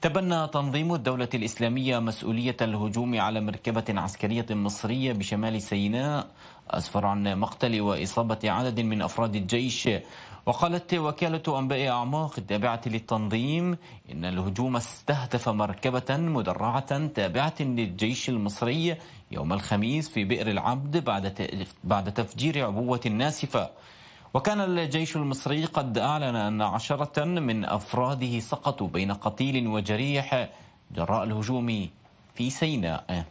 تبنى تنظيم الدولة الإسلامية مسؤولية الهجوم على مركبة عسكرية مصرية بشمال سيناء أسفر عن مقتل وإصابة عدد من أفراد الجيش وقالت وكالة أنباء أعماق التابعة للتنظيم إن الهجوم استهدف مركبة مدرعة تابعة للجيش المصري يوم الخميس في بئر العبد بعد تفجير عبوة ناسفة وكان الجيش المصري قد أعلن أن عشرة من أفراده سقطوا بين قتيل وجريح جراء الهجوم في سيناء